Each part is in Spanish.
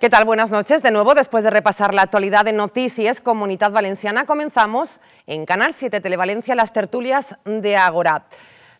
¿Qué tal? Buenas noches. De nuevo, después de repasar la actualidad de Noticias Comunidad Valenciana, comenzamos en Canal 7 Televalencia las tertulias de Agora.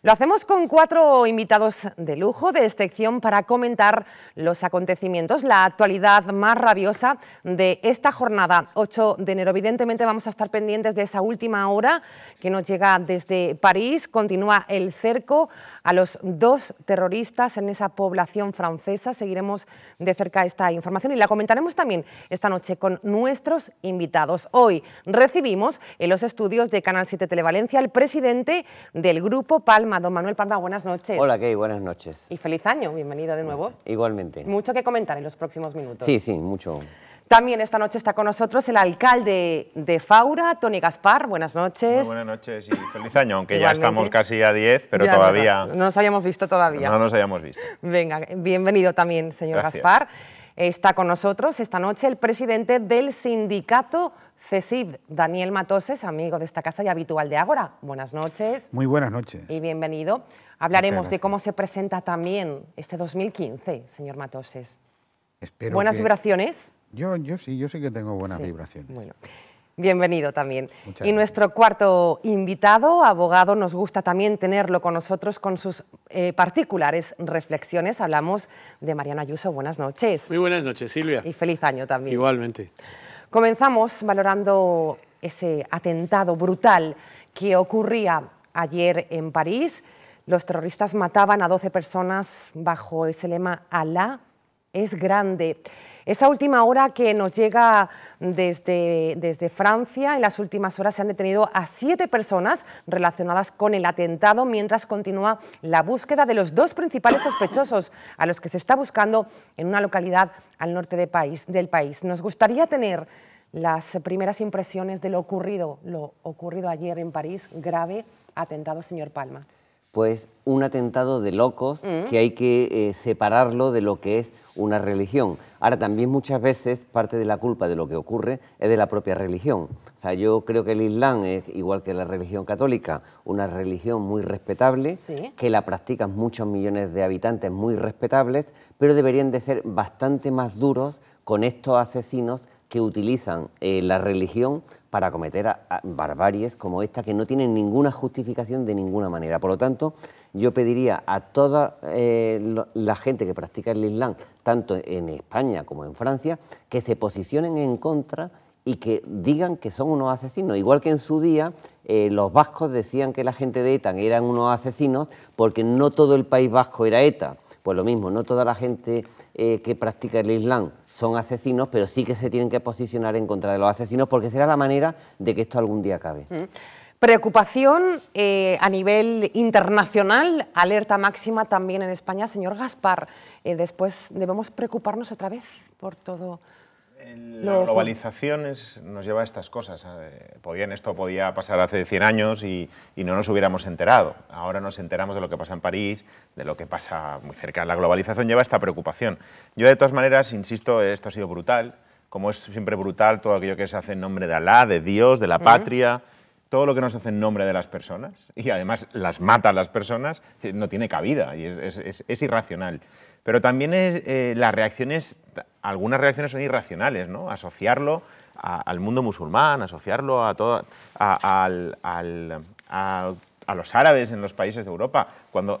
Lo hacemos con cuatro invitados de lujo, de excepción, para comentar los acontecimientos, la actualidad más rabiosa de esta jornada, 8 de enero. Evidentemente vamos a estar pendientes de esa última hora que nos llega desde París. Continúa el cerco a los dos terroristas en esa población francesa. Seguiremos de cerca esta información y la comentaremos también esta noche con nuestros invitados. Hoy recibimos en los estudios de Canal 7 Televalencia al presidente del Grupo Palma, don Manuel Palma. Buenas noches. Hola, ¿qué? buenas noches. Y feliz año, bienvenido de nuevo. Igualmente. Mucho que comentar en los próximos minutos. Sí, sí, mucho. También esta noche está con nosotros el alcalde de Faura, Tony Gaspar. Buenas noches. Muy buenas noches y feliz año, aunque ya estamos casi a 10, pero todavía... No, nos hayamos visto todavía. No nos hayamos visto. Venga, bienvenido también, señor Gaspar. Está con nosotros esta noche el presidente del sindicato CESIB, Daniel Matoses, amigo de esta casa y habitual de Ágora. Buenas noches. Muy buenas noches. Y bienvenido. Hablaremos de cómo se presenta también este 2015, señor Matoses. Espero Buenas vibraciones. Yo, yo sí, yo sí que tengo buena vibración. Bueno. Bienvenido también. y nuestro cuarto invitado, abogado, nos gusta también tenerlo con nosotros con sus eh, particulares reflexiones. Hablamos de Mariano Ayuso. Buenas noches. Muy buenas noches, Silvia. Y feliz año también. Igualmente. Comenzamos valorando ese atentado brutal que ocurría ayer en París. Los terroristas mataban a 12 personas bajo ese lema Alá es grande. Esa última hora que nos llega desde, Francia, en las últimas horas se han detenido a siete personas relacionadas con el atentado, mientras continúa la búsqueda de los dos principales sospechosos a los que se está buscando en una localidad al norte país, del país. Nos gustaría tener las primeras impresiones de lo ocurrido, lo ocurrido ayer en París, grave atentado, señor Palma pues un atentado de locos mm. que hay que eh, separarlo de lo que es una religión. Ahora, también muchas veces parte de la culpa de lo que ocurre es de la propia religión. O sea, yo creo que el Islam es, igual que la religión católica, una religión muy respetable, que la practican muchos millones de habitantes muy respetables, pero deberían de ser bastante más duros con estos asesinos que utilizan eh, la religión para cometer barbaries como esta que no tienen ninguna justificación de ninguna manera. Por lo tanto, yo pediría a toda eh, la gente que practica el Islam, tanto en España como en Francia, que se posicionen en contra y que digan que son unos asesinos. Igual que en su día eh, los vascos decían que la gente de ETA eran unos asesinos porque no todo el país vasco era ETA. Pues lo mismo, no toda la gente que practica el Islam son asesinos, pero sí que se tienen que posicionar en contra de los asesinos porque será la manera de que esto algún día acabe. Mm. Preocupación eh, a nivel internacional, alerta máxima también en España. Señor Gaspar, eh, después debemos preocuparnos otra vez por todo la globalización nos lleva a estas cosas. Eh, podían, esto podía pasar hace 100 años y, no nos hubiéramos enterado. Ahora nos enteramos de lo que pasa en París, de lo que pasa muy cerca. La globalización lleva a esta preocupación. Yo, de todas maneras, insisto, esto ha sido brutal. Como es siempre brutal todo aquello que se hace en nombre de Alá, de Dios, de la patria, todo lo que nos hace en nombre de las personas, y además las mata a las personas, no tiene cabida y es irracional. Pero también eh, las reacciones, algunas reacciones son irracionales, ¿no? Asociarlo al mundo musulmán, asociarlo a, todo, a, a los árabes en los países de Europa, cuando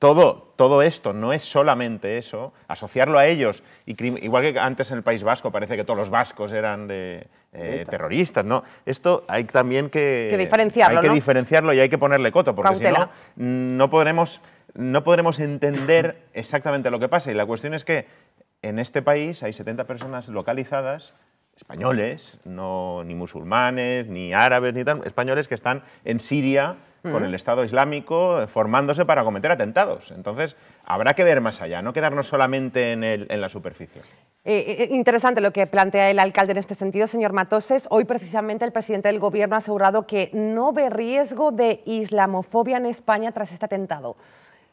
todo, todo, esto no es solamente eso, asociarlo a ellos, igual que antes en el País Vasco parece que todos los vascos eran de, eh, terroristas, ¿no? Esto hay también que, diferenciarlo, hay que diferenciarlo y hay que ponerle coto, porque si no, no podremos, no podremos entender exactamente lo que pasa. Y la cuestión es que en este país hay 70 personas localizadas españoles, no, ni musulmanes, ni árabes, ni tal, españoles que están en Siria con el Estado Islámico formándose para cometer atentados. Entonces, habrá que ver más allá, no quedarnos solamente en, la superficie. Eh, eh, interesante lo que plantea el alcalde en este sentido, señor Matoses. Hoy precisamente el presidente del gobierno ha asegurado que no ve riesgo de islamofobia en España tras este atentado.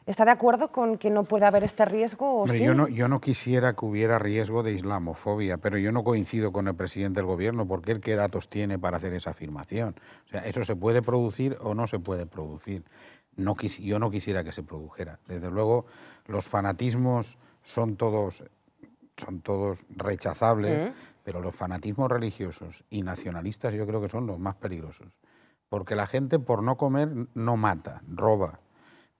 ¿Está de acuerdo con que no puede haber este riesgo? ¿o yo, no, yo no quisiera que hubiera riesgo de islamofobia, pero yo no coincido con el presidente del gobierno porque él qué datos tiene para hacer esa afirmación. O sea, eso se puede producir o no se puede producir. yo no quisiera que se produjera. Desde luego, los fanatismos son todos, son todos rechazables, mm. pero los fanatismos religiosos y nacionalistas yo creo que son los más peligrosos. Porque la gente por no comer no mata, roba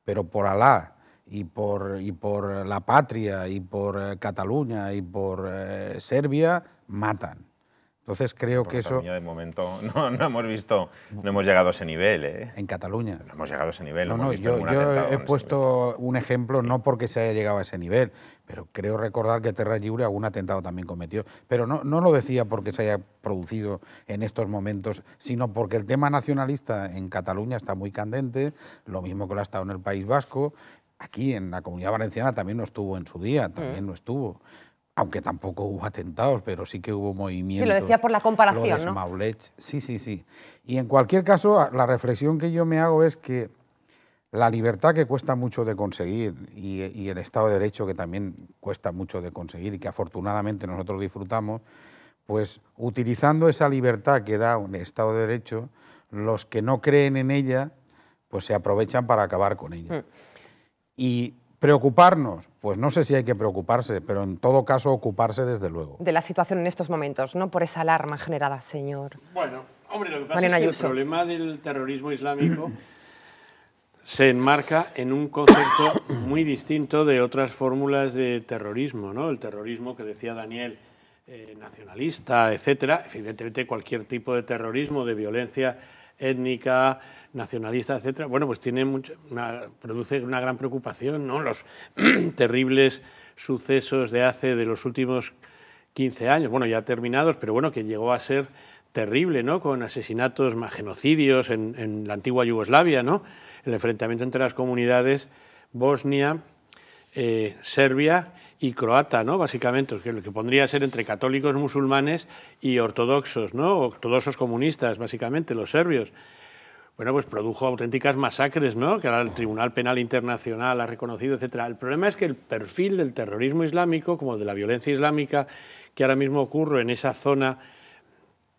pero por Alá y por, y por la patria y por eh, Cataluña y por eh, Serbia, matan. Entonces creo que eso... De momento no, hemos visto, no hemos llegado a ese nivel. ¿eh? En Cataluña. No hemos llegado a ese nivel. yo he puesto un ejemplo no porque se haya llegado a ese nivel, pero creo recordar que Terra algún atentado también cometió. Pero no, no lo decía porque se haya producido en estos momentos, sino porque el tema nacionalista en Cataluña está muy candente, lo mismo que lo ha estado en el País Vasco, aquí en la Comunidad Valenciana también no estuvo en su día, también mm. no estuvo. Aunque tampoco hubo atentados, pero sí que hubo movimientos. Sí, lo decía por la comparación, Sí, sí, sí. Y en cualquier caso, la reflexión que yo me hago es que la libertad que cuesta mucho de conseguir y, el Estado de Derecho que también cuesta mucho de conseguir y que afortunadamente nosotros disfrutamos, pues utilizando esa libertad que da un Estado de Derecho, los que no creen en ella, pues se aprovechan para acabar con ella. Mm. Y preocuparnos, pues no sé si hay que preocuparse, pero en todo caso ocuparse desde luego. De la situación en estos momentos, no por esa alarma generada, señor. Bueno, hombre, lo que pasa es que el problema del terrorismo islámico se enmarca en un concepto muy distinto de otras fórmulas de terrorismo, ¿no? El terrorismo que decía Daniel, eh, nacionalista, etcétera, evidentemente cualquier tipo de terrorismo, de violencia étnica, nacionalista, etcétera, bueno, pues tiene una, produce una gran preocupación, ¿no? Los terribles sucesos de hace de los últimos 15 años, bueno, ya terminados, pero bueno, que llegó a ser terrible, ¿no? Con asesinatos, genocidios en, en la antigua Yugoslavia, ¿no? el enfrentamiento entre las comunidades Bosnia, eh, Serbia y croata, ¿no? Básicamente, lo que pondría ser entre católicos musulmanes y ortodoxos, ¿no? Ortodoxos comunistas, básicamente, los serbios. Bueno, pues produjo auténticas masacres, ¿no? Que ahora el Tribunal Penal Internacional ha reconocido, etcétera. El problema es que el perfil del terrorismo islámico, como de la violencia islámica, que ahora mismo ocurre en esa zona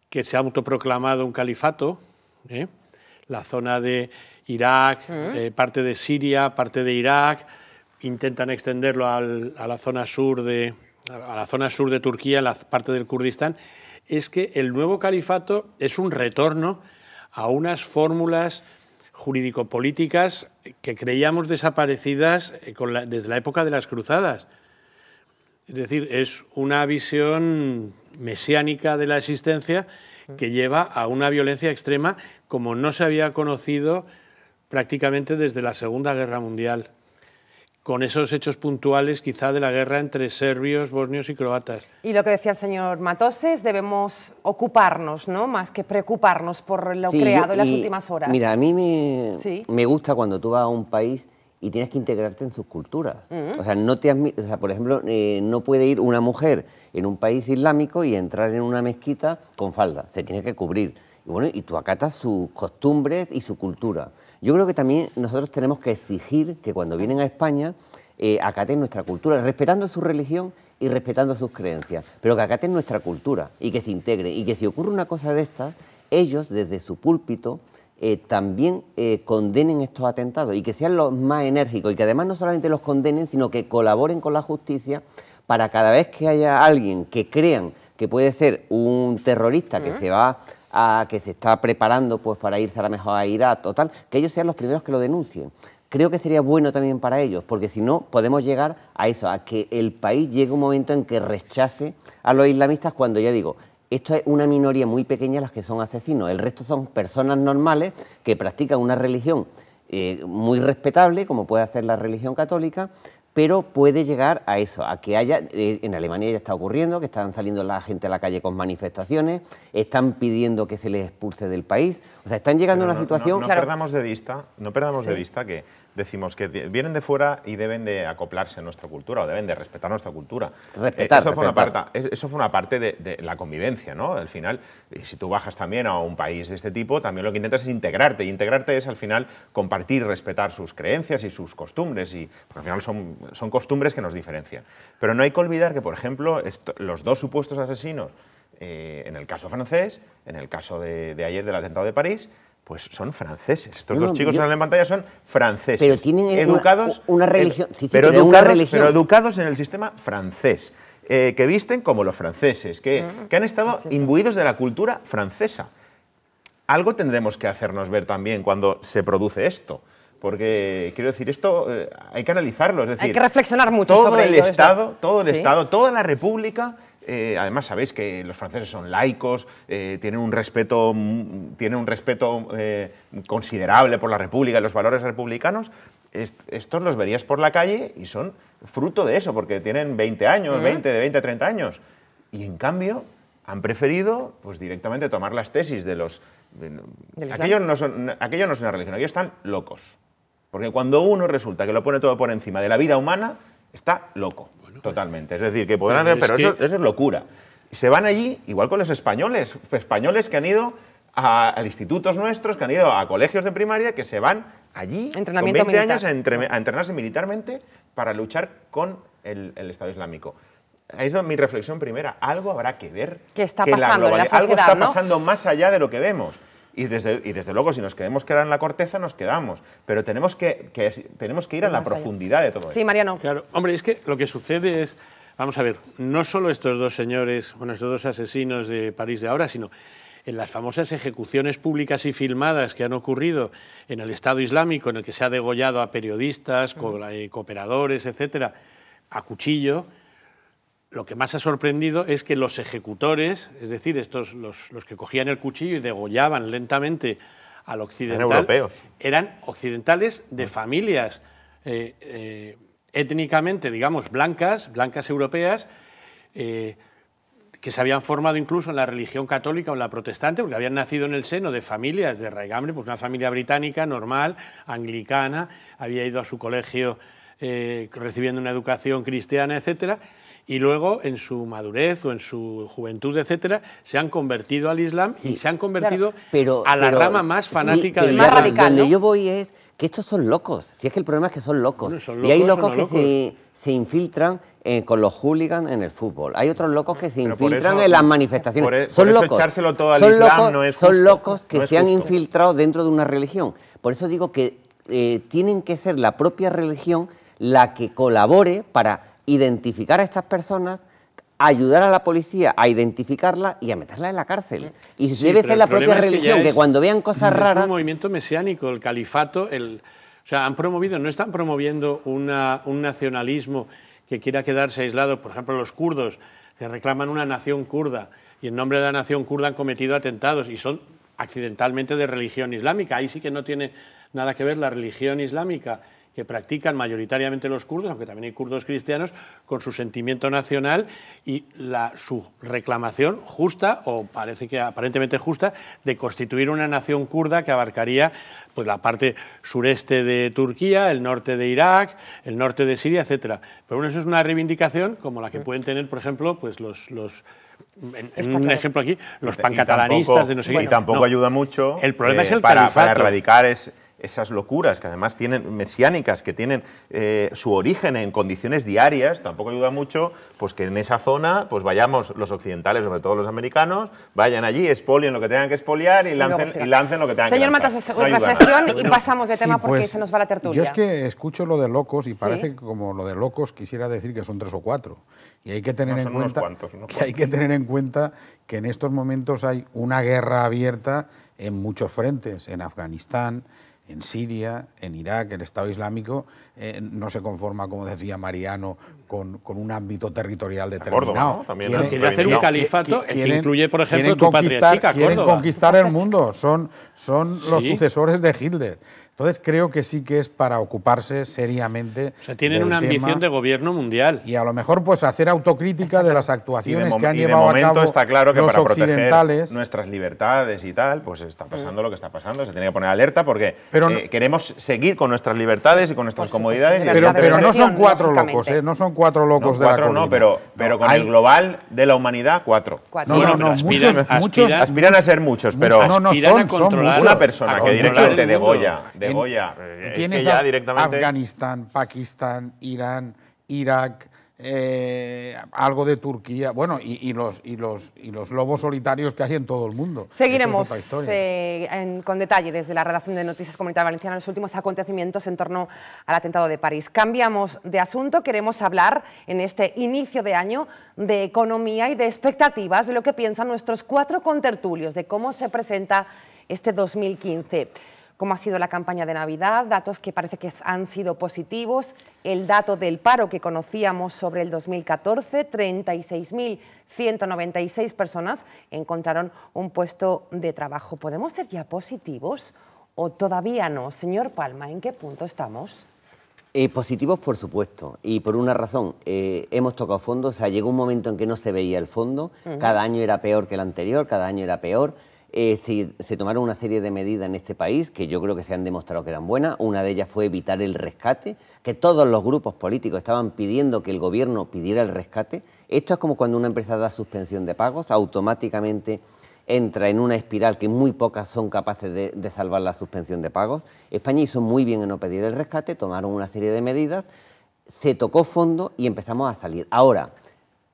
que se ha autoproclamado un califato, ¿eh? la zona de Irak, eh, parte de Siria, parte de Irak, intentan extenderlo a, la zona sur de, a la zona sur de Turquía, la parte del Kurdistán, es que el nuevo califato es un retorno a unas fórmulas jurídico-políticas que creíamos desaparecidas eh, desde la época de las cruzadas. Es decir, es una visión mesiánica de la existencia que lleva a una violencia extrema como no se había conocido prácticamente desde la Segunda Guerra Mundial, con esos hechos puntuales quizá de la guerra entre serbios, bosnios y croatas. Y lo que decía el señor Matoses, debemos ocuparnos, ¿no? Más que preocuparnos por lo creado en las últimas horas. Mira, a mí me, me gusta cuando tú vas a un país y tienes que integrarte en sus culturas. Mm. O sea, no te o sea, por ejemplo, eh, no puede ir una mujer en un país islámico y entrar en una mezquita con falda, se tiene que cubrir. Y bueno, y tú acatas sus costumbres y su cultura. Yo creo que también nosotros tenemos que exigir que cuando vienen a España eh, acaten nuestra cultura, respetando su religión y respetando sus creencias, pero que acaten nuestra cultura y que se integre y que si ocurre una cosa de estas, ellos desde su púlpito eh, también eh, condenen estos atentados y que sean los más enérgicos y que además no solamente los condenen, sino que colaboren con la justicia para cada vez que haya alguien que crean que puede ser un terrorista que se va a que se está preparando pues, para irse a la mejor a Irak o tal, que ellos sean los primeros que lo denuncien. Creo que sería bueno también para ellos, porque si no, podemos llegar a eso, a que el país llegue un momento en que rechace a los islamistas cuando, ya digo, esto es una minoría muy pequeña las que son asesinos, el resto son personas normales que practican una religión eh, muy respetable, como puede ser la religión católica, pero puede llegar a eso, a que haya, eh, en Alemania ya está ocurriendo, que están saliendo la gente a la calle con manifestaciones, están pidiendo que se les expulse del país, o sea, están llegando a una situación... No, no perdamos de vista, no perdamos de vista que decimos que vienen de fuera y deben de acoplarse a nuestra cultura o deben de respetar nuestra cultura. Eh, eso, fue Una parte, eso fue una parte de, la convivencia, ¿no? Al final, eh, si tú bajas también a un país de este tipo, también lo que intentas es integrarte. Y integrarte es al final compartir, respetar sus creencias y sus costumbres. Y, porque al final son, costumbres que nos diferencian. Pero no hay que olvidar que, por ejemplo, los dos supuestos asesinos, eh, en el caso francés, en el caso de ayer del atentado de París, pues son franceses. Estos dos chicos que la pantalla son franceses. Pero tienen educados, una, religión, pero, en el sistema francés. Eh, que visten como los franceses, que, ah, han estado imbuidos de la cultura francesa. Algo tendremos que hacernos ver también cuando se produce esto. Porque quiero decir, esto eh, hay que analizarlo. hay que reflexionar mucho sobre el Estado, Todo el Estado, toda la República eh, además sabéis que los franceses son laicos, eh, tienen un respeto, mm, un respeto eh, considerable por la República y los valores republicanos, estos los verías por la calle y son fruto de eso, porque tienen 20 años, 20, de 20 a 30 años. Y en cambio han preferido pues, directamente tomar las tesis de los... aquellos aquello, no son, no es una religión, ellos están locos. Porque cuando uno resulta que lo pone todo por encima de la vida humana, está loco. Totalmente. Es decir, que podrán. Pues pero, pero eso, es locura. Se van allí, igual con los españoles, españoles que han ido a, institutos nuestros, que han ido a colegios de primaria, que se van allí con 20 años a, entrenarse militarmente para luchar con el, Estado Islámico. Ahí es mi reflexión primera. Algo habrá que ver. ¿Qué está pasando en la Algo está pasando más allá de lo que vemos. Y desde, luego, si nos queremos quedar en la corteza, nos quedamos. Pero tenemos que, tenemos que ir a la profundidad de todo sí, esto. Sí, Mariano. Claro, hombre, es que lo que sucede es, vamos a ver, no solo estos dos señores, bueno, estos dos asesinos de París de ahora, sino en las famosas ejecuciones públicas y filmadas que han ocurrido en el Estado Islámico, en el que se ha degollado a periodistas, eh, cooperadores, etcétera, a cuchillo, lo que más ha sorprendido es que los ejecutores, es decir, estos los, que cogían el cuchillo y degollaban lentamente al occidental, eran, occidentales de mm. familias eh, eh, étnicamente, digamos, blancas, blancas europeas, eh, que se habían formado incluso en la religión católica o en la protestante, porque habían nacido en el seno de familias de raigambre, pues una familia británica normal, anglicana, había ido a su colegio recibiendo una educación cristiana, etcétera y luego en su madurez o en su juventud, etcétera, se han convertido al Islam y se han convertido a la rama más fanática del más Radical, Donde yo voy es que estos son locos. Si es que el problema es que son locos. y hay locos que Se, se, infiltran eh, con los hooligans en el fútbol. Hay otros locos que se infiltran en las manifestaciones. son locos. son locos, que se han infiltrado dentro de una religión. Por eso digo que eh, tienen que ser la propia religión la que colabore para identificar a estas personas, ayudar a la policía a identificarla y a meterla en la cárcel. Y debe ser la propia religión, que, cuando vean cosas raras... Es un movimiento mesiánico, el califato, el, o sea, han promovido, no están promoviendo un nacionalismo que quiera quedarse aislado, por ejemplo, los kurdos, que reclaman una nación kurda y en nombre de la nación kurda han cometido atentados y son accidentalmente de religión islámica. Ahí sí que no tiene nada que ver la religión islámica que practican mayoritariamente los kurdos, aunque también hay kurdos cristianos, con su sentimiento nacional y la, su reclamación justa, o parece que aparentemente justa, de constituir una nación kurda que abarcaría pues, la parte sureste de Turquía, el norte de Irak, el norte de Siria, etc. Pero bueno, eso es una reivindicación como la que pueden tener, por ejemplo, pues, los, los en, un ejemplo aquí, los pancatalanistas de no sé Y tampoco ayuda mucho el problema eh, es el para, erradicar esas locuras que además tienen mesiánicas, que tienen eh, su origen en condiciones diarias, tampoco ayuda mucho, pues que en esa zona, pues vayamos los occidentales, sobre todo los americanos, vayan allí, expolien lo que tengan que expoliar y lancen, lo que tengan Señor que Señor Matos, reflexión y pasamos de tema porque pues, se nos va la tertulia. Yo es que escucho lo de locos y parece que como lo de locos quisiera decir que son tres o cuatro. Y hay que tener en cuenta que hay que tener en cuenta que en estos momentos hay una guerra abierta en muchos frentes, en Afganistán, en Siria, en Irak, el Estado Islámico eh, no se conforma, como decía Mariano, con, un ámbito territorial determinado. quieren, hacer un califato que, incluye, por ejemplo, tu patria chica, Quieren conquistar el mundo, son, son los sucesores de Hitler. Entonces creo que sí que es para ocuparse seriamente. O sea, tienen una ambición de gobierno mundial. Y a lo mejor pues hacer autocrítica de las actuaciones que han y de momento a cabo está claro que para proteger nuestras libertades y tal, pues está pasando mm. lo que está pasando. Se tiene que poner alerta porque eh, queremos seguir con nuestras libertades y con nuestras comodidades. pero, no son cuatro locos, eh, no son cuatro locos de la No, pero, pero con el global de la humanidad, cuatro. No, no, no, aspiran, muchos, aspiran, a ser muchos, pero no, son, a una persona que directamente goya en, Afganistán, Pakistán, Irán, Irak. Eh, algo de Turquía, bueno, y, los, lobos solitarios que hay en todo el mundo. Seguiremos eh, con detalle desde la redacción de Noticias Comunitarias Valenciana los últimos acontecimientos en torno al atentado de París. Cambiamos de asunto, queremos hablar en este inicio de año de economía y de expectativas, de lo que piensan nuestros cuatro contertulios, de cómo se presenta este 2015 cómo ha sido la campaña de Navidad, datos que parece que han sido positivos, el dato del paro que conocíamos sobre el 2014, 36.196 personas encontraron un puesto de trabajo. ¿Podemos ser ya positivos o todavía no? Señor Palma, ¿en qué punto estamos? Eh, positivos, por supuesto, y por una razón. Eh, hemos tocado fondo, o sea, llegó un momento en que no se veía el fondo, cada año era peor que el anterior, cada año era peor. Eh, se, tomaron una serie de medidas en este país que yo creo que se han demostrado que eran buenas. Una de ellas fue evitar el rescate, que todos los grupos políticos estaban pidiendo que el gobierno pidiera el rescate. Esto es como cuando una empresa da suspensión de pagos, automáticamente entra en una espiral que muy pocas son capaces de salvar la suspensión de pagos. España hizo muy bien en no pedir el rescate, tomaron una serie de medidas, se tocó fondo y empezamos a salir. Ahora,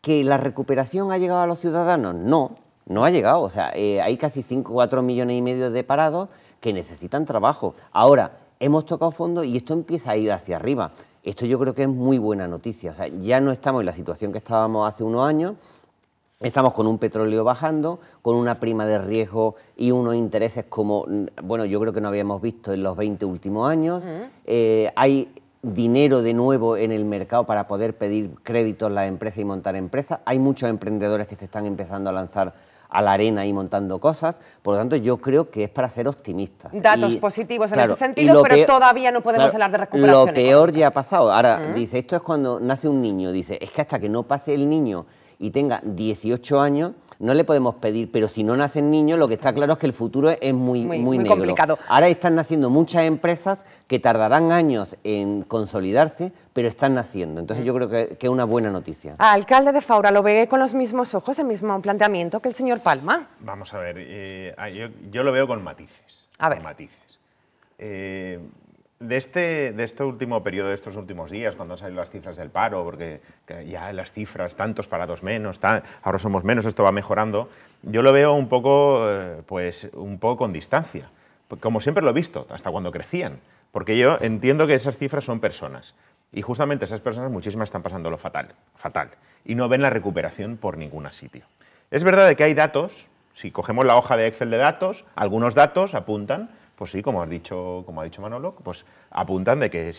¿que la recuperación ha llegado a los ciudadanos? No, no ha llegado. O sea, eh, hay casi 5, 4 millones y medio de parados que necesitan trabajo. Ahora, hemos tocado fondo y esto empieza a ir hacia arriba. Esto yo creo que es muy buena noticia. O sea, ya no estamos en la situación que estábamos hace unos años. Estamos con un petróleo bajando, con una prima de riesgo y unos intereses como, mm, bueno, yo creo que no habíamos visto en los 20 últimos años. Eh, hay dinero de nuevo en el mercado para poder pedir créditos las empresas y montar empresas. Hay muchos emprendedores que se están empezando a lanzar a la arena y montando cosas. Por lo tanto, yo creo que es para ser optimistas. Datos positivos en ese sentido, pero todavía no podemos hablar de recuperación. Lo peor ya ha pasado. Ahora, dice, esto es cuando nace un niño. Dice, es que hasta que no pase el niño y tenga 18 años, no le podemos pedir, pero si no nacen niños, lo que está claro es que el futuro es muy, muy, negro. complicado. Ahora están naciendo muchas empresas que tardarán años en consolidarse, pero están naciendo. Entonces yo creo que, es una buena noticia. Ah, alcalde de Faura, ¿lo ve con los mismos ojos, el mismo planteamiento que el señor Palma? Vamos a ver, eh, ah, yo, lo veo con matices. A ver. Con matices. Eh, este, de este, último periodo, de estos últimos días, cuando han salido las cifras del paro, porque ya las cifras, tantos parados menos, ahora somos menos, esto va mejorando, yo lo veo un poco, eh, pues, un poco con distancia, como siempre lo he visto, hasta cuando crecían, porque yo entiendo que esas cifras son personas, y justamente esas personas muchísimas están pasándolo fatal, fatal, y no ven la recuperación por ningún sitio. Es verdad que hay datos, si cogemos la hoja de Excel de datos, algunos datos apuntan pues sí, como, has dicho, como ha dicho Manolo, pues apuntan de que,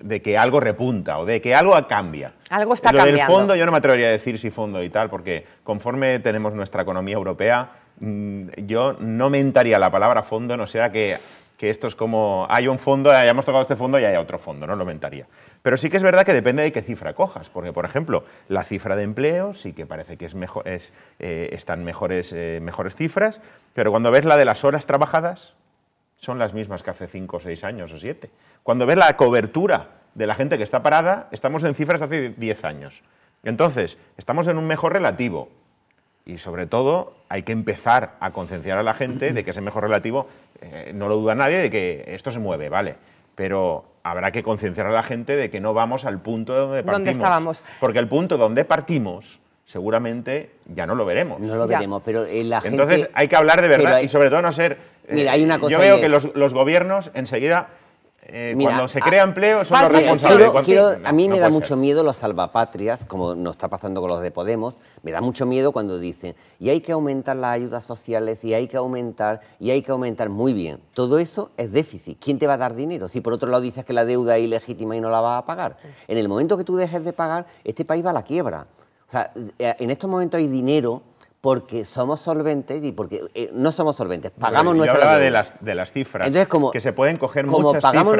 de que algo repunta o de que algo cambia. Algo está Lo en Del fondo, yo no me atrevería a decir si fondo y tal, porque conforme tenemos nuestra economía europea, mm, yo no mentaría la palabra fondo, no sea que, esto es como hay un fondo, hayamos tocado este fondo y haya otro fondo, no lo mentaría. Pero sí que es verdad que depende de qué cifra cojas, porque por ejemplo, la cifra de empleo sí que parece que es mejor, es, eh, están mejores, eh, mejores cifras, pero cuando ves la de las horas trabajadas, son las mismas que hace 5, 6 años o 7. Cuando ves la cobertura de la gente que está parada, estamos en cifras de hace 10 años. Entonces, estamos en un mejor relativo. Y sobre todo, hay que empezar a concienciar a la gente de que ese mejor relativo, eh, no lo duda nadie, de que esto se mueve, ¿vale? Pero habrá que concienciar a la gente de que no vamos al punto donde partimos. ¿Dónde estábamos? Porque el punto donde partimos seguramente ya no lo veremos. No lo veremos, pero eh, la gente... Entonces hay que hablar de verdad y sobre todo no ser Mira, hay una cosa yo veo que los, gobiernos enseguida eh, cuando se crea empleo, son los responsables. a mí me da mucho miedo los salvapatrias, como nos está pasando con los de Podemos, me da mucho miedo cuando dicen, y hay que aumentar las ayudas sociales, y hay que aumentar, y hay que aumentar. Muy bien, todo eso es déficit. ¿Quién te va a dar dinero? Si por otro lado dices que la deuda es ilegítima y no la vas a pagar. En el momento que tú dejes de pagar, este país va a la quiebra. O sea, eh, en estos momentos hay dinero porque somos solventes y porque eh, no somos solventes, pagamos nuestras deudas. De las, de las cifras, Entonces, como, que se pueden coger muchas pagamos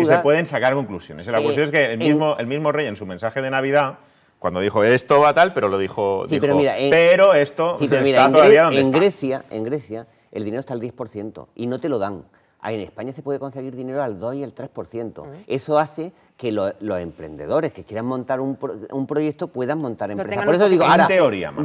y se pueden sacar conclusiones. La eh, cuestión es que el mismo, el mismo rey en su mensaje de Navidad, cuando dijo esto va tal, pero lo dijo, pero, esto en, todavía Grecia, en Grecia el dinero está al 10% y no te lo dan en España se puede conseguir dinero al 2 y al 3%. Mm. Eso hace que los emprendedores que quieran montar un, proyecto puedan montar empresas. Por eso digo, ahora, en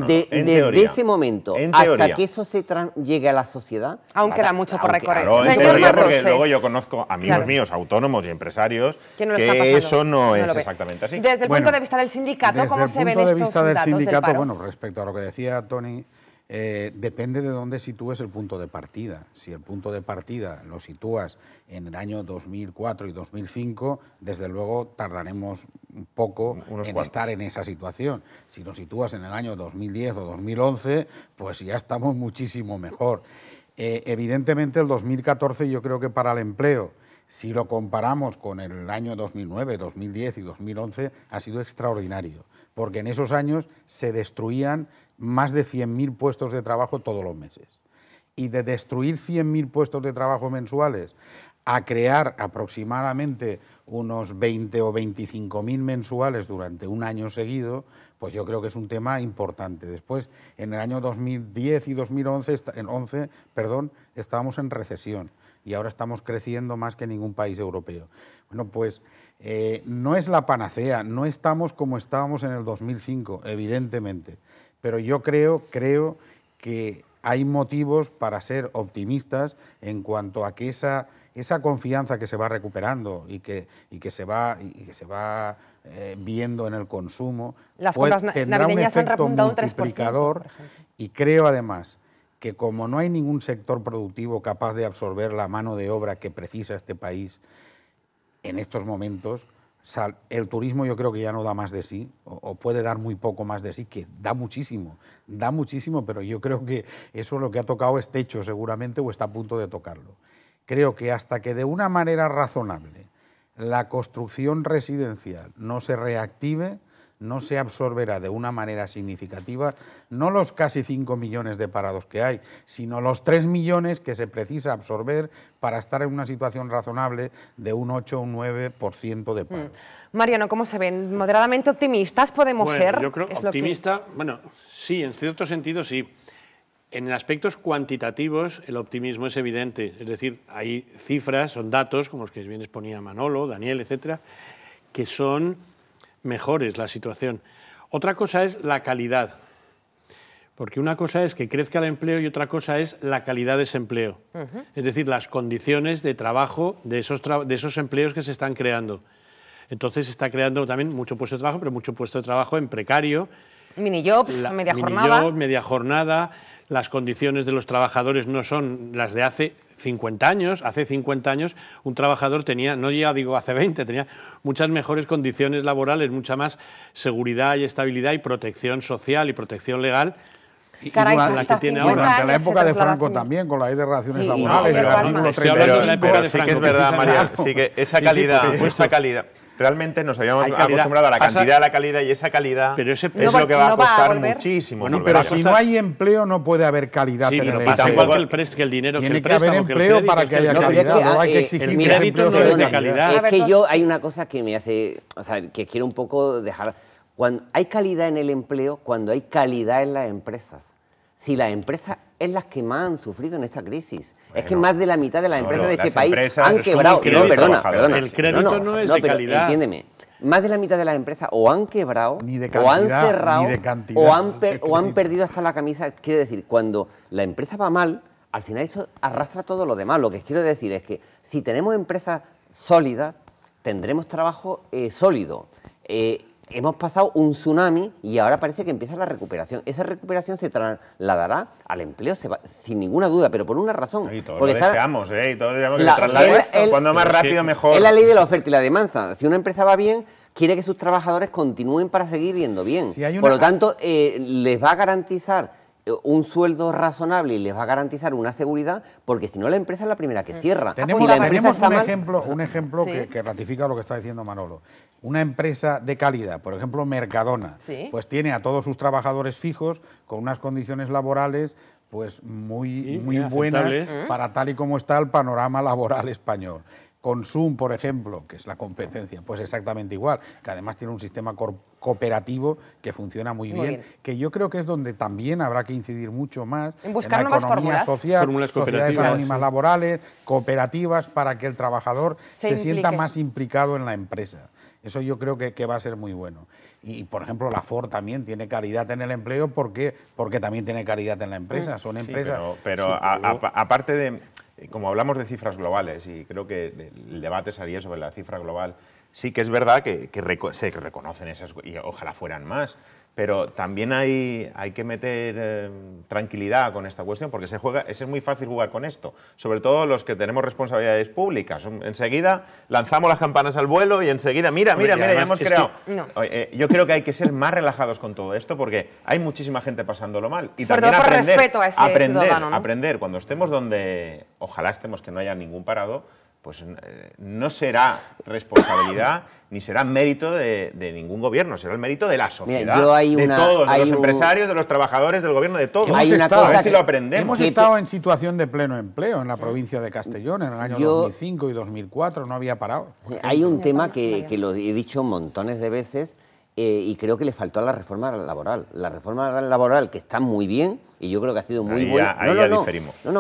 teoría, ese momento hasta que eso se llegue a la sociedad... aunque queda mucho por recorrer. en teoría, porque luego yo conozco amigos míos, autónomos y empresarios, que eso no, es exactamente así. Desde el punto de vista del sindicato, ¿cómo se ven estos Desde el punto de vista del sindicato, bueno, respecto a lo que decía Tony eh, depende de dónde sitúes el punto de partida. Si el punto de partida lo sitúas en el año 2004 y 2005, desde luego tardaremos un poco en estar en esa situación. Si lo sitúas en el año 2010 o 2011, pues ya estamos muchísimo mejor. Eh, evidentemente el 2014 yo creo que para el empleo, si lo comparamos con el año 2009, 2010 y 2011, ha sido extraordinario, porque en esos años se destruían más de 100.000 puestos de trabajo todos los meses. Y de destruir 100.000 puestos de trabajo mensuales a crear aproximadamente unos 20 o 25.000 mensuales durante un año seguido, pues yo creo que es un tema importante. Después, en el año 2010 y 2011, en 11, perdón, estábamos en recesión y ahora estamos creciendo más que ningún país europeo. Bueno, pues eh, no es la panacea, no estamos como estábamos en el 2005, evidentemente, pero yo creo, que hay motivos para ser optimistas en cuanto a que esa, confianza que se va recuperando y que, se va, eh, viendo en el consumo Las cosas compras tendrá un efecto han multiplicador y creo además que como no hay ningún sector productivo capaz de absorber la mano de obra que precisa este país en estos momentos, el turismo yo creo que ya no da más de sí, o, puede dar muy poco más de sí, que da muchísimo, da muchísimo, pero yo creo que eso lo que ha tocado es este techo seguramente o está a punto de tocarlo. Creo que hasta que de una manera razonable la construcción residencial no se reactive, no se absorberá de una manera significativa no los casi 5 millones de parados que hay, sino los 3 millones que se precisa absorber para estar en una situación razonable de un 8 o un 9% de paro. Mm. Mariano, ¿cómo se ven? ¿Moderadamente optimistas podemos ser? Yo creo optimista, bueno, sí, en cierto sentido sí. En aspectos cuantitativos el optimismo es evidente, es decir, hay cifras, son datos, como los que bien exponía Manolo, Daniel, etcétera, que son mejores la situación. Otra cosa es la calidad, porque una cosa es que crezca el empleo y otra cosa es la calidad de ese empleo, es decir, las condiciones de trabajo de esos, de esos empleos que se están creando. Entonces se está creando también mucho puesto de trabajo, pero mucho puesto de trabajo en precario. Minijobs, media mini jornada. media jornada. Las condiciones de los trabajadores no son las de hace 50 años, hace 50 años, un trabajador tenía, no ya digo hace 20, tenía muchas mejores condiciones laborales, mucha más seguridad y estabilidad y protección social y protección legal. Y la que tiene ahora. Durante la época de Franco también, con la ley de relaciones laborales, y pero, el artículo sí que es verdad, María, sí que esa calidad, esa calidad, realmente nos habíamos acostumbrado a la cantidad, a la calidad y esa calidad pero ese es lo que va a costar muchísimo. pero si no hay empleo no puede haber calidad en el pasa igual que el, que el dinero Tiene que, haber empleo para que haya calidad, no hay que exigir que de calidad. Es que yo hay una cosa que me hace, o sea, que quiero un poco dejar cuando hay calidad en el empleo, cuando hay calidad en las empresas. Si las empresas es las que más han sufrido en esta crisis. es que más de la mitad de las empresas de este país han quebrado. No, perdona, perdona. El crédito no, es Entiéndeme. Más de la mitad de las empresas o han quebrado, o han cerrado, o, han o han perdido hasta la camisa. Quiere decir, cuando la empresa va mal, al final esto arrastra todo lo demás. Lo que quiero decir es que si tenemos empresas sólidas, tendremos trabajo eh, sólido. Eh, hemos pasado un tsunami y ahora parece que empieza la recuperación. Esa recuperación se trasladará al empleo sin ninguna duda, pero por una razón. porque ¿eh? Cuando más rápido, mejor. Es la ley de la oferta y la demanda. Si una empresa va bien, quiere que sus trabajadores continúen para seguir yendo bien. Por lo tanto, eh, les va a garantizar un sueldo razonable y les va a garantizar una seguridad, porque si no la empresa es la primera que cierra. Tenemos, pues un, ejemplo, un ejemplo que, ratifica lo que está diciendo Manolo. Una empresa de calidad, por ejemplo Mercadona, pues tiene a todos sus trabajadores fijos con unas condiciones laborales pues muy, muy buenas mm. para tal y como está el panorama laboral español. Consum, por ejemplo, que es la competencia, pues exactamente igual, que además tiene un sistema cooperativo que funciona muy, bien, que yo creo que es donde también habrá que incidir mucho más en, buscar la economía fórmulas. fórmulas anónimas laborales, cooperativas, para que el trabajador se, sienta más implicado en la empresa. Eso yo creo que, va a ser muy bueno. Y, por ejemplo, la Ford también tiene caridad en el empleo porque, porque también tiene caridad en la empresa. Mm. Son empresas... pero, aparte de eh, como hablamos de cifras globales, y creo que el debate salía sobre la cifra global, sí que es verdad que, se reconocen esas, y ojalá fueran más, pero también hay, que meter eh, tranquilidad con esta cuestión, porque se juega, es muy fácil jugar con esto, sobre todo los que tenemos responsabilidades públicas. Enseguida lanzamos las campanas al vuelo y enseguida, mira, mira, mira, ya hemos creado. Eh, yo creo que hay que ser más relajados con todo esto, porque hay muchísima gente pasándolo mal. Y también por aprender, respeto a aprender, aprender, cuando estemos donde, ojalá estemos que no haya ningún parado, pues eh, no será responsabilidad ni será mérito de, ningún gobierno, será el mérito de la sociedad, de todos, de los empresarios, de los trabajadores, del gobierno, de todos. Hemos estado, a ver si lo aprendemos. Hemos estado en situación de pleno empleo en la provincia de Castellón en el año 2005 y 2004, no había parado. Hay un tema que lo he dicho montones de veces, eh, y creo que le faltó a la reforma laboral. La reforma laboral que está muy bien y yo creo que ha sido muy buena.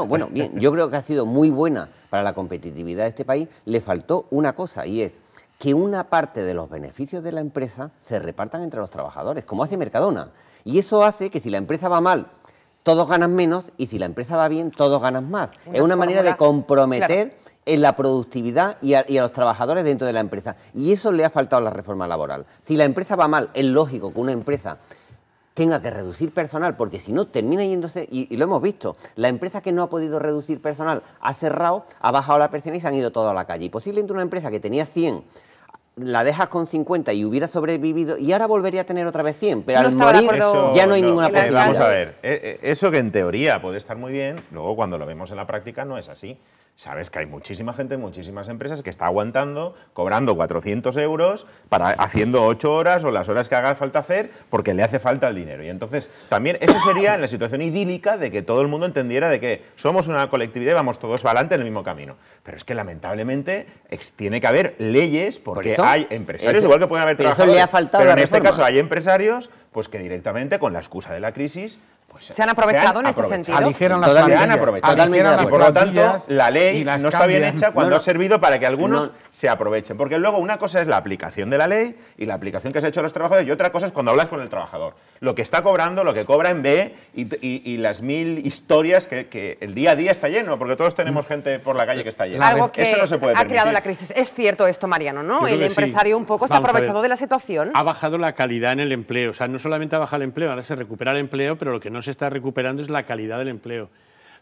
bueno, bien, yo creo que ha sido muy buena para la competitividad de este país. Le faltó una cosa y es que una parte de los beneficios de la empresa se repartan entre los trabajadores, como hace Mercadona. Y eso hace que si la empresa va mal, todos ganan menos y si la empresa va bien, todos ganan más. es una manera de comprometer en la productividad y a, los trabajadores dentro de la empresa. Y eso le ha faltado a la reforma laboral. Si la empresa va mal, es lógico que una empresa tenga que reducir personal, porque si no termina yéndose, y, lo hemos visto, la empresa que no ha podido reducir personal ha cerrado, ha bajado la presión y se han ido todos a la calle. Y posiblemente una empresa que tenía 100 la dejas con 50 y hubiera sobrevivido y ahora volvería a tener otra vez 100, pero al morir ya no hay ninguna posibilidad. Vamos a ver, e, e, eso que en teoría puede estar muy bien, luego cuando lo vemos en la práctica no es así sabes que hay muchísima gente, muchísimas empresas que está aguantando, cobrando 400 euros, para, haciendo 8 horas o las horas que haga falta hacer, porque le hace falta el dinero. Y entonces, también eso sería en la situación idílica de que todo el mundo entendiera de que somos una colectividad y vamos todos adelante en el mismo camino. Pero es que lamentablemente tiene que haber leyes porque hay empresarios, igual que pueden haber trabajadores, pero en este caso hay empresarios pues que directamente con la excusa de la crisis pues se han aprovechado en este sentido. Aligeran han aprovechado. por lo tanto, la ley no está bien hecha cuando ha servido para que algunos se aprovechen. Porque luego una cosa es la aplicación de la ley y la aplicación que se ha hecho a los trabajadores y otra cosa es cuando hablas con el trabajador lo que está cobrando, lo que cobra en B y, las mil historias que, el día a día está lleno, porque todos tenemos mm. gente por la calle que está llena. Algo Eso no se puede ha creado la crisis. Es cierto esto, Mariano, ¿no? El empresario un poco se ha aprovechado de la situación. Ha bajado la calidad en el empleo. O sea, no solamente ha bajado el empleo, ahora se recupera el empleo, pero lo que no se está recuperando es la calidad del empleo.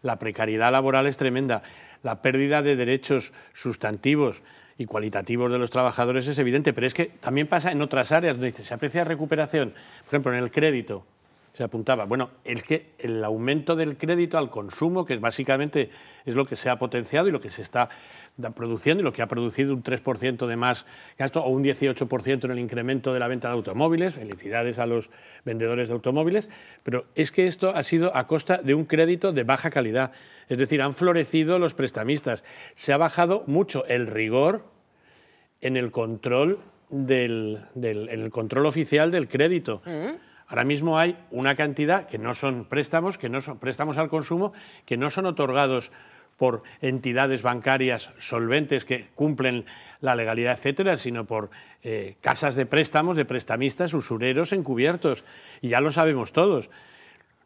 La precariedad laboral es tremenda. La pérdida de derechos sustantivos, y cualitativos de los trabajadores es evidente, pero es que también pasa en otras áreas donde se aprecia recuperación. Por ejemplo, en el crédito se apuntaba. Bueno, es que el aumento del crédito al consumo, que básicamente es lo que se ha potenciado y lo que se está producción y lo que ha producido un 3% de más gasto o un 18% en el incremento de la venta de automóviles. Felicidades a los vendedores de automóviles, pero es que esto ha sido a costa de un crédito de baja calidad. Es decir, han florecido los prestamistas. Se ha bajado mucho el rigor en el control, del, en el control oficial del crédito. Mm. Ahora mismo hay una cantidad que no son préstamos, que no son préstamos al consumo, que no son otorgados por entidades bancarias solventes que cumplen la legalidad, etcétera, sino por eh, casas de préstamos, de prestamistas, usureros encubiertos. Y ya lo sabemos todos.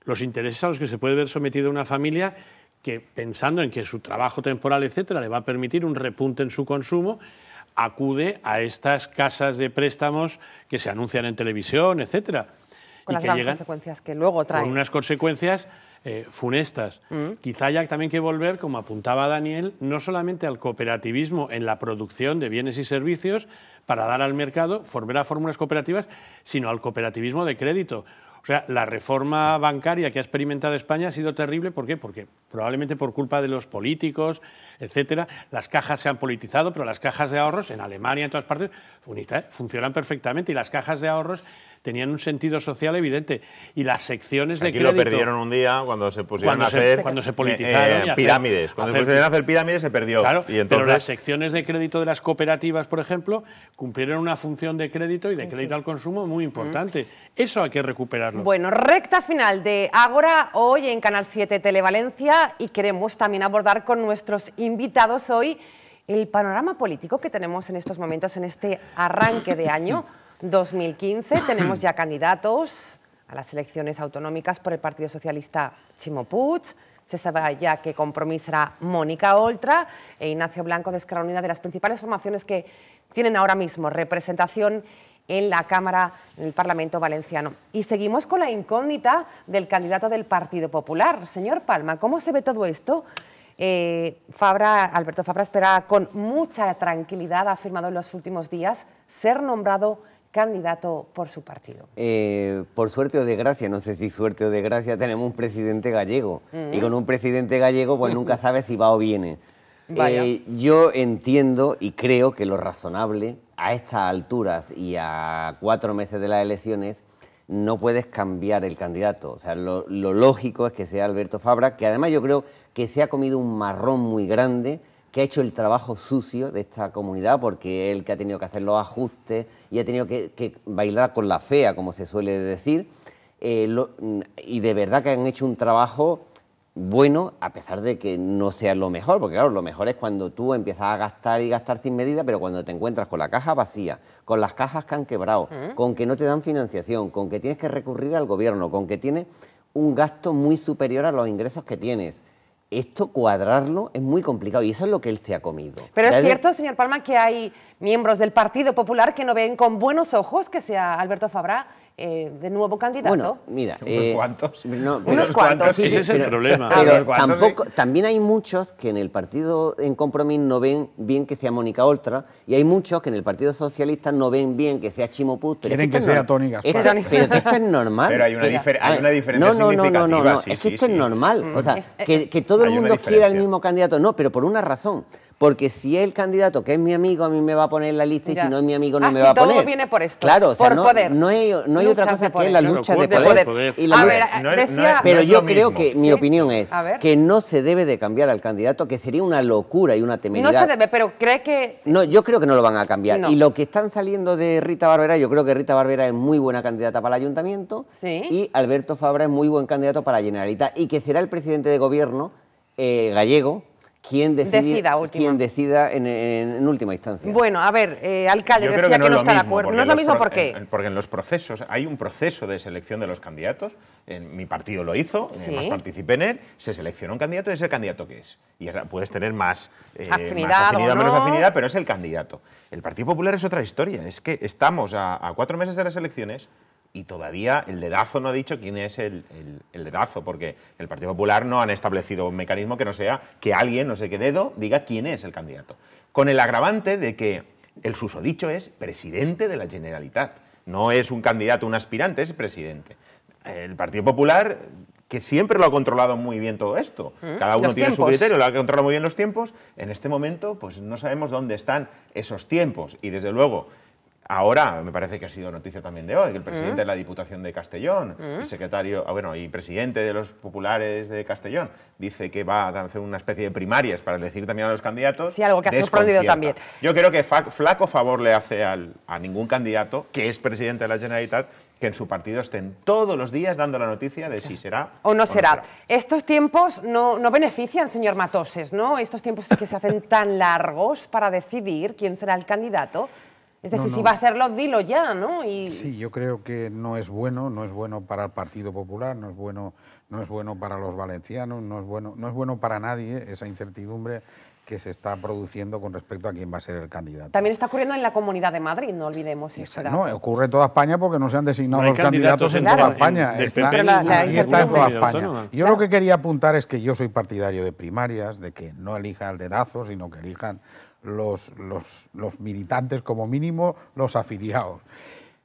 Los intereses a los que se puede ver sometida una familia que, pensando en que su trabajo temporal, etcétera, le va a permitir un repunte en su consumo, acude a estas casas de préstamos que se anuncian en televisión, etcétera. Con las que consecuencias que luego traen. Con unas consecuencias eh, funestas. Mm. Quizá haya también que volver, como apuntaba Daniel, no solamente al cooperativismo en la producción de bienes y servicios para dar al mercado, formar a fórmulas cooperativas, sino al cooperativismo de crédito. O sea, la reforma bancaria que ha experimentado España ha sido terrible. ¿Por qué? Porque probablemente por culpa de los políticos, etcétera, las cajas se han politizado, pero las cajas de ahorros en Alemania, en todas partes, eh, funcionan perfectamente y las cajas de ahorros tenían un sentido social evidente. Y las secciones de Aquí lo perdieron un día cuando se pusieron eh, eh, a hacer... cuando se politizaron... pirámides. Cuando se pusieron a hacer pirámides se perdió. pero las secciones de crédito de las cooperativas, por ejemplo, cumplieron una función de crédito y de crédito al consumo muy mm. importante. Eso hay que recuperarlo. Bueno, recta final de Ágora, hoy en Canal 7 Televalencia, y queremos también abordar con nuestros invitados hoy el panorama político que tenemos en estos momentos, en este arranque de año. 2015. Tenemos ya candidatos a las elecciones autonómicas por el Partido Socialista Chimo Puig, se sabe ya que compromiso Mónica Oltra e Ignacio Blanco de Esquerra de las principales formaciones que tienen ahora mismo representación en la Cámara, en el Parlamento Valenciano. Y seguimos con la incógnita del candidato del Partido Popular. Señor Palma, ¿cómo se ve todo esto? Eh, Fabra, Alberto Fabra espera con mucha tranquilidad, ha afirmado en los últimos días, ser nombrado candidato por su partido. Eh, por suerte o desgracia, no sé si suerte o desgracia, tenemos un presidente gallego. Y con un presidente gallego, pues nunca sabes si va o viene. Eh, yo entiendo y creo que lo razonable a estas alturas y a cuatro meses de las elecciones no puedes cambiar el candidato. O sea, lo lógico es que sea Alberto Fabra, que además yo creo que se ha comido un marrón muy grande que ha hecho el trabajo sucio de esta comunidad, porque él que ha tenido que hacer los ajustes y ha tenido que, bailar con la fea, como se suele decir, eh, y de verdad que han hecho un trabajo bueno, a pesar de que no sea lo mejor, porque claro, lo mejor es cuando tú empiezas a gastar y gastar sin medida, pero cuando te encuentras con la caja vacía, con las cajas que han quebrado, mm. con que no te dan financiación, con que tienes que recurrir al gobierno, con que tienes un gasto muy superior a los ingresos que tienes esto cuadrarlo es muy complicado y eso es lo que él se ha comido. Pero es cierto, señor Palma, que hay miembros del Partido Popular que no ven con buenos ojos que sea Alberto Fabra eh, de nuevo candidato. Bueno, mira, unos eh, cuantos. unos cuantos. Sí, ese es el problema. Pero, tampoco, también hay muchos que en el partido en Compromís no ven bien que sea Mónica Oltra y hay muchos que en el Partido Socialista no ven bien que sea Chimo Puig. Quieren que, sea Tony Esto, pero esto es normal. Pero hay una, hay una diferencia no, no, No, no, no, es que esto es normal. O sea, que, que, todo el mundo quiera el mismo candidato. No, pero por una razón. Porque si el candidato que es mi amigo a mí me va a poner en la lista y si no es mi amigo no ah, me va a poner. Todo viene por esto. Claro, o por poder. no hay otra cosa que es la lucha de poder. Pero yo creo que, mi opinión es que no se debe de cambiar al candidato, que sería una locura y una temeridad. No se debe, pero cree que... No, yo creo que no lo van a cambiar. Y lo que están saliendo de Rita Barbera, yo creo que Rita Barbera es muy buena candidata para el ayuntamiento y Alberto Fabra es muy buen candidato para la Generalitat y que será el presidente de gobierno eh, gallego quien decida, quien decida en, última instancia. Bueno, a ver, eh, alcalde, decía que no, está de acuerdo. No es lo mismo por qué. Porque en los procesos, hay un proceso de selección de los candidatos, en mi partido lo hizo, participé en él, se seleccionó un candidato y es el candidato que es. Y puedes tener más eh, afinidad, o menos afinidad, pero es el candidato. El Partido Popular es otra historia, es que estamos a, a cuatro meses de las elecciones y todavía el dedazo no ha dicho quién es el, dedazo, porque el Partido Popular no han establecido un mecanismo que no sea que alguien, no sé qué dedo, diga quién es el candidato. Con el agravante de que el susodicho es presidente de la Generalitat, no es un candidato, un aspirante, es presidente. El Partido Popular, que siempre lo ha controlado muy bien todo esto, mm, cada uno tiene su criterio, lo ha controlado muy bien los tiempos, en este momento pues no sabemos dónde están esos tiempos y desde luego Ahora, me parece que ha sido noticia también de hoy, que el mm. presidente de la Diputación de Castellón, el mm. secretario, ah, bueno, y presidente de los populares de Castellón, dice que va a hacer una especie de primarias para elegir también a los candidatos. Sí, algo que ha sorprendido también. Yo creo que flaco favor le hace a ningún candidato que es presidente de la Generalitat que en su partido estén todos los días dando la noticia de si será o no, será. Estos tiempos no, no, benefician, señor Matoses, ¿no? Estos tiempos que se hacen tan largos para decidir quién será el candidato es decir, si va a serlo, dilo ya, ¿no? Y... Sí, yo creo que no es bueno, no es bueno para el Partido Popular, no es bueno, no es bueno para los valencianos, no es bueno, no es bueno para nadie esa incertidumbre que se está produciendo con respecto a quién va a ser el candidato. También está ocurriendo en la Comunidad de Madrid, no olvidemos eso. No, ocurre en toda España porque no se han designado los candidatos, en toda España. está, en toda España. Yo lo que quería apuntar es que yo soy partidario de primarias, de que no elijan al dedazo, sino que elijan los, militantes como mínimo, los afiliados.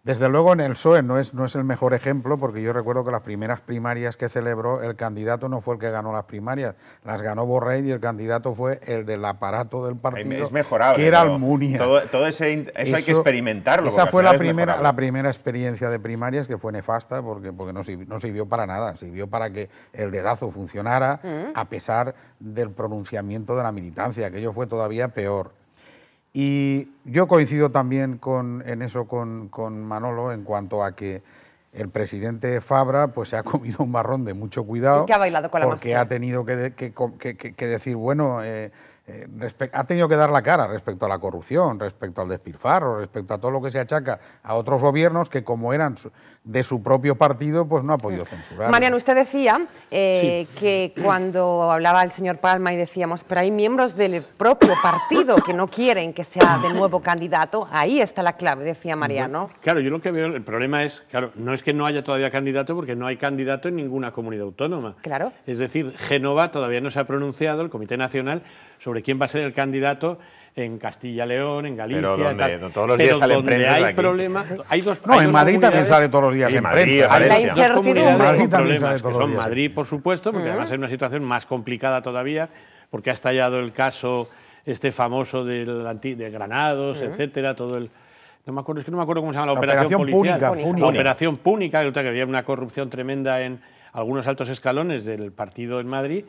Desde luego en el PSOE no es, no es el mejor ejemplo, porque yo recuerdo que las primeras primarias que celebró, el candidato no fue el que ganó las primarias, las ganó Borrell y el candidato fue el del aparato del partido, es que era Almunia. Todo, todo ese, eso, hay que experimentarlo. Esa fue la primera, la primera experiencia de primarias que fue nefasta, porque, porque no, sirvió, para nada, sirvió para que el dedazo funcionara, mm. a pesar del pronunciamiento de la militancia, que fue todavía peor. Y yo coincido también en eso con, Manolo en cuanto a que el presidente Fabra pues, se ha comido un marrón de mucho cuidado. que ha Porque ha tenido que, decir, bueno, eh, eh, ha tenido que dar la cara respecto a la corrupción, respecto al despilfarro, respecto a todo lo que se achaca a otros gobiernos que como eran de su propio partido, pues no ha podido mm. censurar. Mariano, usted decía eh, que cuando hablaba el señor Palma y decíamos, pero hay miembros del propio partido que no quieren que sea de nuevo candidato, ahí está la clave, decía Mariano. claro, yo lo que veo, el problema es, claro, no es que no haya todavía candidato, porque no hay candidato en ninguna comunidad autónoma. Claro. Es decir, Genova todavía no se ha pronunciado, el Comité Nacional, sobre quién va a ser el candidato en Castilla León, en Galicia. Pero donde, todos los días hay problemas, hay dos. No, en Madrid también sale todos los días en, prensa. Madrid, ¿eh? que son Madrid, por supuesto, porque además es una situación más complicada todavía, porque ha estallado el caso este famoso del, de Granados, etcétera, todo el no me acuerdo, es que no me acuerdo cómo se llama la, operación, operación Púnica, operación púnica, que había una corrupción tremenda en algunos altos escalones del partido en Madrid,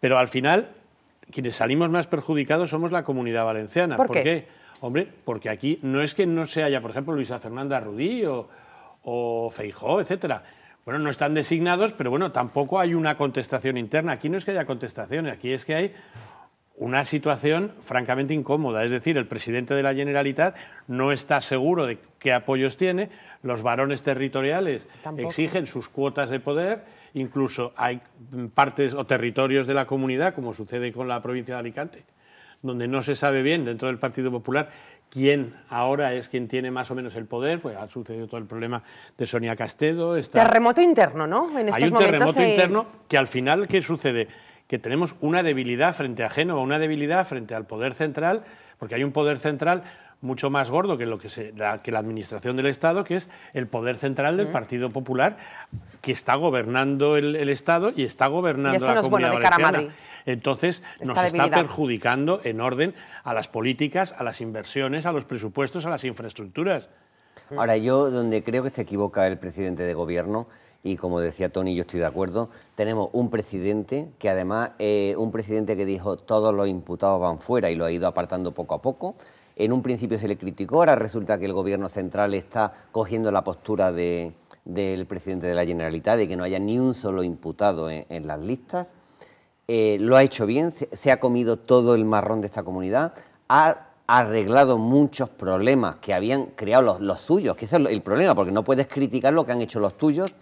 pero al final quienes salimos más perjudicados somos la comunidad valenciana. ¿Por, qué? Hombre, porque aquí no es que no se haya, por ejemplo, Luisa Fernanda Rudí o, o Feijó, etcétera. Bueno, no están designados, pero bueno, tampoco hay una contestación interna. Aquí no es que haya contestaciones, aquí es que hay una situación francamente incómoda. Es decir, el presidente de la Generalitat no está seguro de qué apoyos tiene, los varones territoriales exigen sus cuotas de poder Incluso hay partes o territorios de la comunidad, como sucede con la provincia de Alicante, donde no se sabe bien dentro del Partido Popular quién ahora es quien tiene más o menos el poder, pues ha sucedido todo el problema de Sonia Castedo. Terremoto interno, ¿no? En Hay un terremoto eh, interno que al final, ¿qué sucede? Que tenemos una debilidad frente a Génova, una debilidad frente al poder central, porque hay un poder central mucho más gordo que lo que, la, administración del Estado, que es el poder central del Partido Popular, que está gobernando el, Estado y está gobernando la bueno, de Madrid. Entonces, nos está perjudicando en orden a las políticas, a las inversiones, a los presupuestos, a las infraestructuras. Mm. Ahora, yo donde creo que se equivoca el presidente de gobierno, y como decía Tony, yo estoy de acuerdo, tenemos un presidente que además, eh, un presidente que dijo todos los imputados van fuera y lo ha ido apartando poco a poco, en un principio se le criticó, ahora resulta que el gobierno central está cogiendo la postura del presidente de la Generalitat de que no haya ni un solo imputado en, las listas. Eh, lo ha hecho bien, se, ha comido todo el marrón de esta comunidad, ha arreglado muchos problemas que habían creado los, suyos, que es el problema, porque no puedes criticar lo que han hecho los tuyos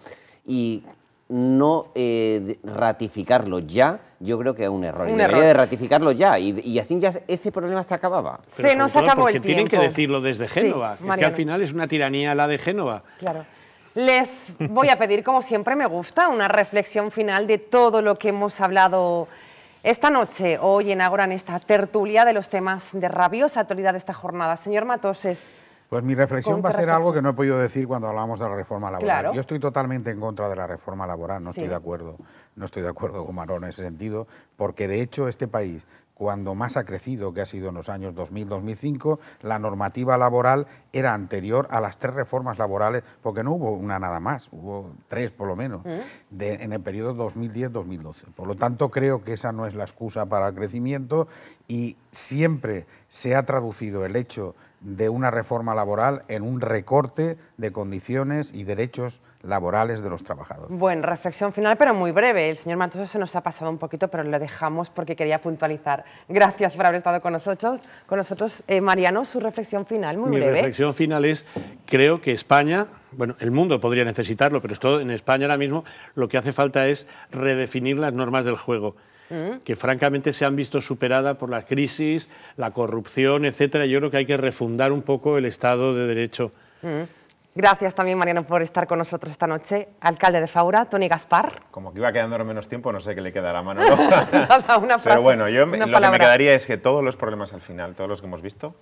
y no eh, ratificarlo ya, yo creo que es un error. Un error. de ratificarlo ya y, así ya ese problema se acababa. se nos acabó el tiempo. tienen que decirlo desde Génova, que, al final es una tiranía la de Génova. Claro. Les voy a pedir, como siempre me gusta, una reflexión final de todo lo que hemos hablado esta noche, hoy en ahora en esta tertulia de los temas de rabiosa actualidad de esta jornada. Señor Matoses, pues mi reflexión va a ser algo que no he podido decir cuando hablamos de la reforma laboral. Yo estoy totalmente en contra de la reforma laboral, no estoy de acuerdo, no estoy de acuerdo con Marón en ese sentido, porque de hecho este país cuando más ha crecido, que ha sido en los años 2000-2005, la normativa laboral era anterior a las tres reformas laborales, porque no hubo una nada más, hubo tres por lo menos, mm. en el periodo 2010-2012. Por lo tanto, creo que esa no es la excusa para el crecimiento y siempre se ha traducido el hecho de una reforma laboral en un recorte de condiciones y derechos laborales de los trabajadores. Bueno, reflexión final, pero muy breve. El señor Matoso se nos ha pasado un poquito, pero lo dejamos porque quería puntualizar. Gracias por haber estado con nosotros. Con nosotros, eh, Mariano, su reflexión final, muy breve. Mi reflexión final es, creo que España, bueno, el mundo podría necesitarlo, pero esto en España ahora mismo lo que hace falta es redefinir las normas del juego. Mm. que francamente se han visto superadas por la crisis, la corrupción, etcétera. Yo creo que hay que refundar un poco el Estado de Derecho. Mm. Gracias también, Mariano, por estar con nosotros esta noche. Alcalde de Faura, Tony Gaspar. Como que iba quedando menos tiempo, no sé qué le quedará a Manolo. Pero bueno, yo lo que me quedaría es que todos los problemas al final, todos los que hemos visto,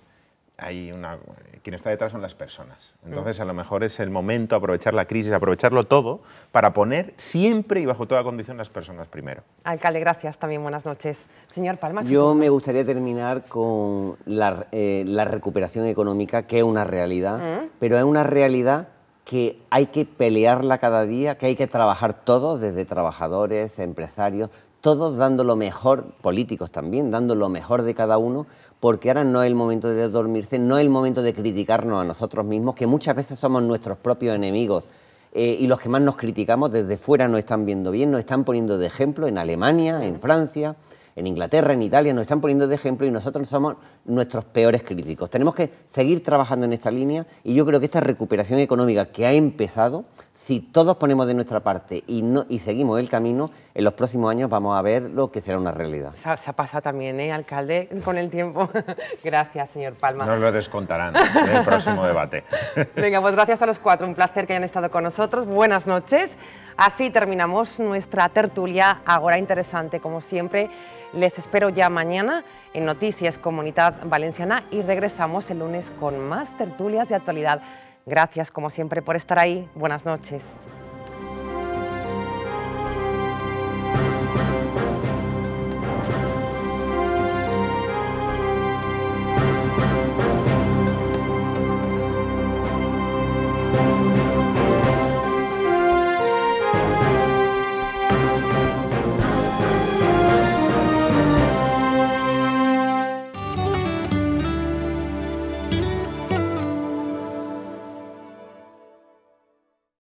hay una, quien está detrás son las personas. Mm. Entonces, a lo mejor es el momento, aprovechar la crisis, aprovecharlo todo, para poner siempre y bajo toda condición las personas primero. Alcalde, gracias también, buenas noches. Señor Palmas. Yo me gustaría terminar con eh, la, recuperación económica, que es una realidad, mm. pero es una realidad que hay que pelearla cada día, que hay que trabajar todos, desde trabajadores, empresarios, todos dando lo mejor, políticos también, dando lo mejor de cada uno, porque ahora no es el momento de dormirse, no es el momento de criticarnos a nosotros mismos, que muchas veces somos nuestros propios enemigos. Eh, y los que más nos criticamos desde fuera nos están viendo bien, nos están poniendo de ejemplo en Alemania, en Francia en Inglaterra, en Italia, nos están poniendo de ejemplo y nosotros somos nuestros peores críticos. Tenemos que seguir trabajando en esta línea y yo creo que esta recuperación económica que ha empezado, si todos ponemos de nuestra parte y, seguimos el camino, en los próximos años vamos a ver lo que será una realidad. Se, ha pasado también, ¿eh, alcalde, con el tiempo? gracias, señor Palma. No lo descontarán en el próximo debate. Venga, pues gracias a los cuatro. Un placer que hayan estado con nosotros. Buenas noches. Así terminamos nuestra tertulia, ahora interesante como siempre. Les espero ya mañana en Noticias Comunidad Valenciana y regresamos el lunes con más tertulias de actualidad. Gracias como siempre por estar ahí. Buenas noches.